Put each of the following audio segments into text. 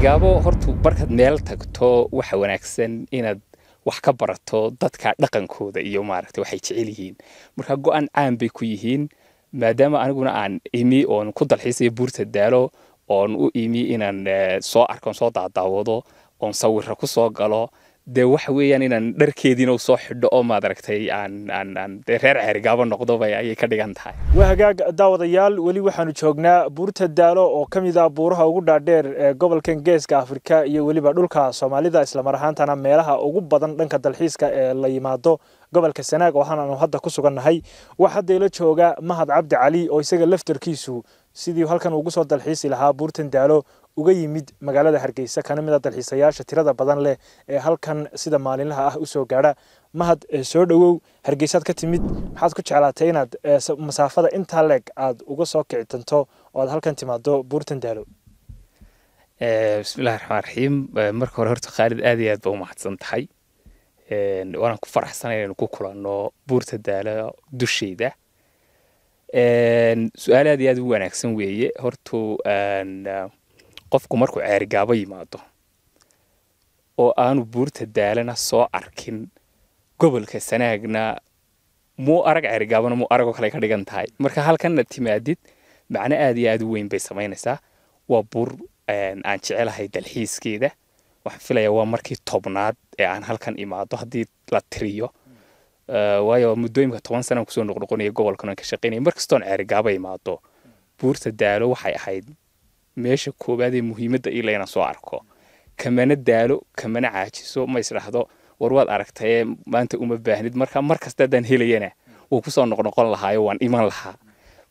gaabo horta markaad meel tagto waxa wanaagsan inaad wax ka barato dadka dhaqankooda iyo maaragta waxay jecel yihiin marka go-aan caan bay ku yihiin maadaama aniguna aan imi oon ku dalxiisaya buurta daalo oon u imi inaan eh, soo arkoon soo daadaawado oon sawirra ku soo galo dee waxa weeyaan inaan dharkeediina soo xidho oo maad aragtay aan aan aan dee reer ceerigaaba noqdoba ayay ka dhigan tahay waa hagaag daawadayaal weli waxaanu joognaa buurta daalo oo ka mid ah buuraha ugu dhaadheer ee gobolkan geeska afrika iyo weliba dhulka soomaalida islamar ahaantana meelaha ugu badan dhanka dalxiiska ee la yimaado gobolka sanaag oo waxaanaanu hadda ku sugannahay waxaa deelo jooga mahad cabdi cali oo isaga laftarkiisu sidii halkan ugu soo dalxiisi lahaa buurtan daalo uga yimid magaalada hargeysa kana mid dalxiisayaasha tirada badan leh ee halkan sida maalinlaha ah usoo gaadha mahad eh, soo dhowow hargeysaad ka timid maxaad ku jeclaatay inaad eh, masaafada intaa leeg aad uga soo kici danto oo aad halkan timaado buurtan daalo eh, bismillahi raxmaan raxiim marka hore horta khaalid aad iyo aad ba u mahadsan tahay waanaan ku faraxsana inaynu ku kulanno buurta daala dusheeda su aal aad iyo aad u wanaagsan weeye hortu qofku markuu ceerigaabo yimaado oo aanu buurta daalana soo arkin gobolka sanaagna muu arag ceerigaabona muu aragoo kale ka dhigan tahay marka halkanna timaadid macno aad iyo aad u weyn bay samaynaysaa waa buur aan jecelahay dalxiiskeeda waxaan filaya waa markii tobnaad ee aan halkan imaado haddii la tiriyo waayo muddooyinka toban sanaan kusoo noqnoqonaya gobolkan ka shaqaynaya markastoon ceerigaaba imaado buurta daalo waxay ahayd meesha koowaad ee muhiimadda ila inaan soo arko kamana daalo kamana caajiso ma isdhahdo war waad aragtaye maanta uma baahnid marka mar kasta haddaan helayana wuu kusoo noqnoqon lahaayo waan iman lahaa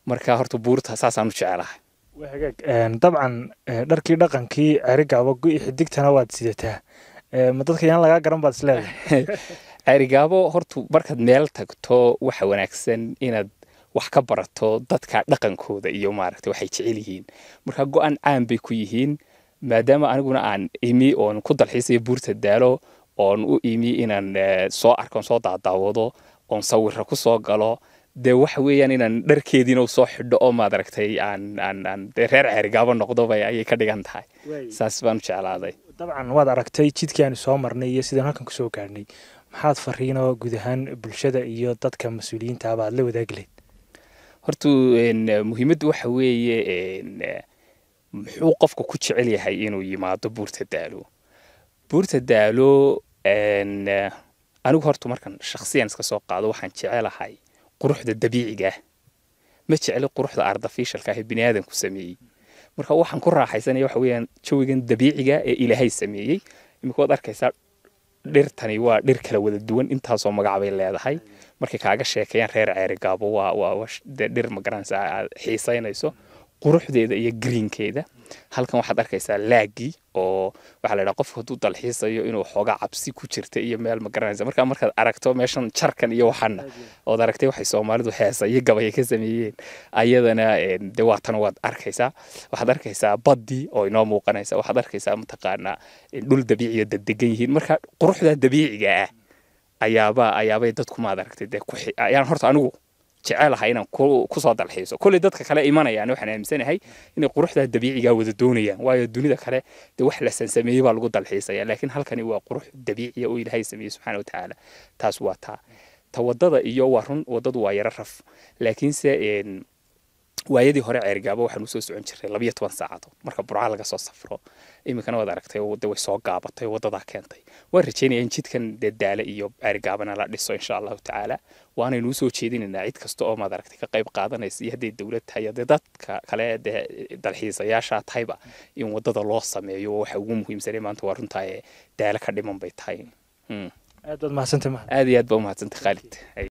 marka horta buurta saasaanu jecelahay dabcan dharkii dhaqankii cerigaabo go-i xidigtana waad sidataa ma yaan lagaa garan baad isleedahay cerigaabo hortu markaad meel tagto waxa wanaagsan inaad wax ka barato dadka dhaqankooda iyo maaragta waxay jecel yihiin marka go-aan caan bay ku yihiin maadaama aniguna aan imi oon ku dalxiisaya buurta daalo oon u imi inaan eh, soo arkoon soo daadaawado oon sawiro ku soo galo dee waxa weeyaan inaan dharkeediina soo xidho oo maad aragtay aan aan reer ceerigaaba noqdoba ayay ka dhigan tahay saas baan jeclaaday dabcan waad aragtay jidkii aanu soo marnay iyo sidaan halkan kusoo gaadhnay maxaad fariino guud ahaan bulshada iyo dadka mas-uuliyiinta abaad ah la wadaagi layd horta muhiimaddu waxa weeye muxuu qofka ku jecel yahay inuu yimaado buurta daalo buurta daalo anigu hortu markan shakhsiyan iska soo qaado waxaan jecelahay quruxda dabiicigaah ma jecli quruxda artificialka ah ee biniaadanku sameeyey marka waxaan ku raaxaysanaya waxa weeyaan jawigan dabiiciga ah ee ilaahay sameeyey imika waad arkaysaa dhirtani waa dhir kala wada duwan intaasoo magacbay leedahay markay kaaga sheekeeyaan reer ceerigaabo gaabo waa waa dhir magaranaysa aad xiisaynayso quruxdeeda iyo greenkeeda halkan waxaad arkaysaa laagii oo waxaa la ydhaha qofka hadduu dalxiisayo inuu xoogaa cabsi ku jirta iyo meel ma garanaysa markaa markaad aragto meeshan jarkan iyo waxana ood aragtay waxay soomaalidu heesa iyo gabaya ka sameeyeen ayadana eh, de waatan waad arkaysaa waxaad arkaysaa badii oo inoo muuqanaysa waxaad arkaysaa mataqaanaa eh, dhul dabiiciyo dadegan yihiin markaa quruxda dabiiciga ah ayaaba ayaabay dadku maad aragtay dee ayaan horta anigu jecelahay inaan kusoo dalxiiso kolley dadka kale imanayaan waxaan aaminsanahay inay quruxda dabiiciga wada doonayaan waayo dunida kale dee wax la sansameeyey baa lagu dalxiisaya laakiin halkani waa qurux dabiiciya uu ilaahay sameeyey subxaana watacaala taas waa taa ta wadada iyo waa run wadadu waa yaro raf laakiinse waayadii hore ceergaabo waxaanu soo socon jirnay labayo toban saacadood marka burca laga soo safro iminkana waad aragtay de way soo gaabatay oo keentay waan rajeynaya in jidkan dee iyo ceergaabana la dhiso insha allahu tacaala waanaynu usoo jeedinaynaa cid kasta oo maad aragtay ka qayb qaadanaysa iyo hadday dowlad tahay iyo dadka kale dee dalxiisayaasha tahayba in wadada loo sameeyo waxa ugu muhiimsanay maanta waa runtaa ee daale ka dhiman bay tahay hmm. aad iyo aad baa umahadsantahay khaalid